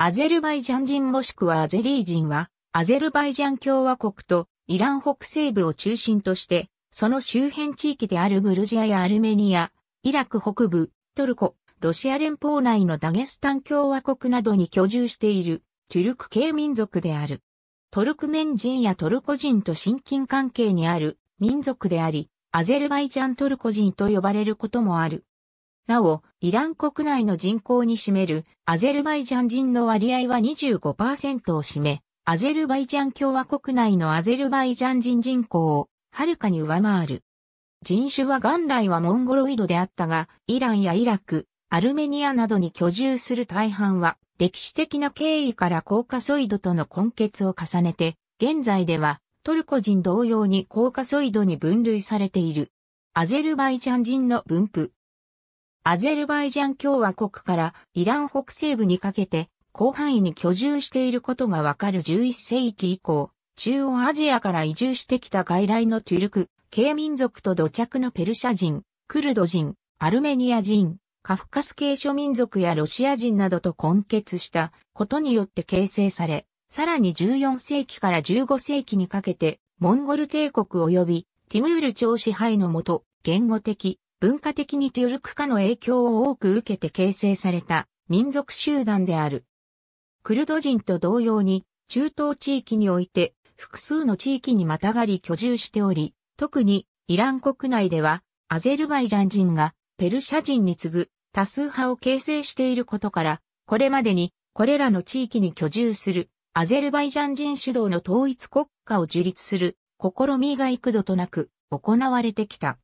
アゼルバイジャン人もしくはアゼリー人は、アゼルバイジャン共和国とイラン北西部を中心として、その周辺地域であるグルジアやアルメニア、イラク北部、トルコ、ロシア連邦内のダゲスタン共和国などに居住しているトゥルク系民族である。トルクメン人やトルコ人と親近関係にある民族であり、アゼルバイジャントルコ人と呼ばれることもある。なお、イラン国内の人口に占めるアゼルバイジャン人の割合は25%を占め、アゼルバイジャン共和国内のアゼルバイジャン人人口をはるかに上回る。人種は元来はモンゴロイドであったが、イランやイラク、アルメニアなどに居住する大半は、歴史的な経緯からコーカソイドとの根結を重ねて、現在ではトルコ人同様にコーカソイドに分類されている。アゼルバイジャン人の分布。アゼルバイジャン共和国からイラン北西部にかけて広範囲に居住していることがわかる11世紀以降、中央アジアから移住してきた外来のトゥルク、系民族と土着のペルシャ人、クルド人、アルメニア人、カフカス系諸民族やロシア人などと混結したことによって形成され、さらに14世紀から15世紀にかけて、モンゴル帝国及びティムール朝支配のもと、言語的、文化的にトゥルク化の影響を多く受けて形成された民族集団である。クルド人と同様に、中東地域において複数の地域にまたがり居住しており、特にイラン国内ではアゼルバイジャン人がペルシャ人に次ぐ多数派を形成していることから、これまでにこれらの地域に居住するアゼルバイジャン人主導の統一国家を樹立する試みが幾度となく行われてきた。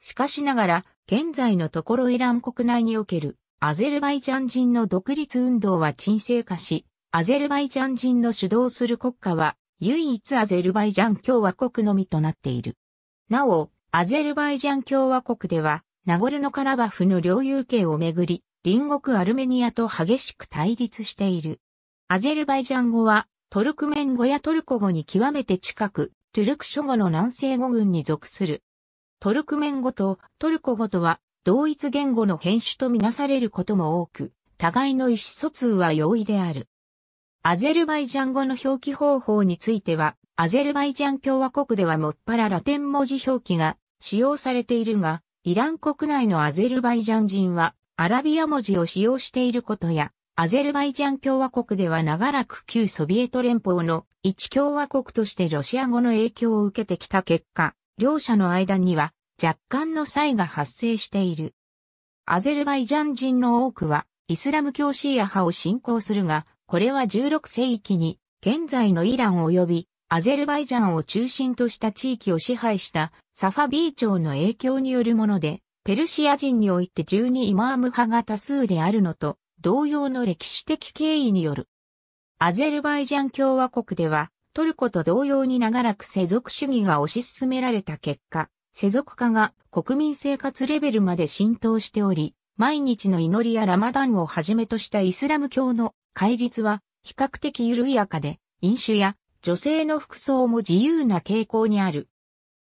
しかしながら、現在のところイラン国内におけるアゼルバイジャン人の独立運動は沈静化し、アゼルバイジャン人の主導する国家は唯一アゼルバイジャン共和国のみとなっている。なお、アゼルバイジャン共和国では、ナゴルノカラバフの領有権をめぐり、隣国アルメニアと激しく対立している。アゼルバイジャン語は、トルクメン語やトルコ語に極めて近く、トゥルク諸語の南西語群に属するトルクメン語とトルコ語とは同一言語の変種とみなされることも多く、互いの意思疎通は容易である。アゼルバイジャン語の表記方法については、アゼルバイジャン共和国ではもっぱらラテン文字表記が使用されているが、イラン国内のアゼルバイジャン人はアラビア文字を使用していることや、アゼルバイジャン共和国では長らく旧ソビエト連邦の一共和国としてロシア語の影響を受けてきた結果、両者の間には若干の差異が発生している。アゼルバイジャン人の多くは、イスラム教シーア派を信仰するが、これは16世紀に、現在のイラン及び、アゼルバイジャンを中心とした地域を支配したサファビー朝の影響によるもので、ペルシア人において12イマーム派が多数であるのと、同様の歴史的経緯による。アゼルバイジャン共和国では、トルコと同様に長らく世俗主義が推し進められた結果、世俗化が国民生活レベルまで浸透しており、毎日の祈りやラマダンをはじめとしたイスラム教の戒律は比較的緩やかで、飲酒や女性の服装も自由な傾向にある。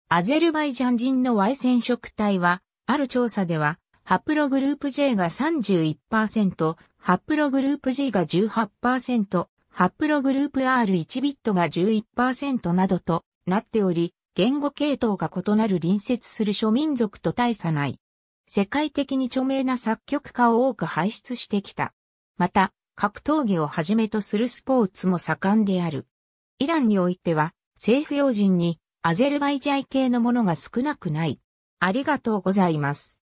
アゼルバイジャン人の Y 染色体は、ある調査では、ハプログループ J が31%、ハプログループ G が18%、ハプログループ R1 ビットが11%などとなっており、言語系統が異なる隣接する諸民族と大差ない。世界的に著名な作曲家を多く輩出してきた。また、格闘技をはじめとするスポーツも盛んである。イランにおいては、政府要人にアゼルバイジャイ系のものが少なくない。ありがとうございます。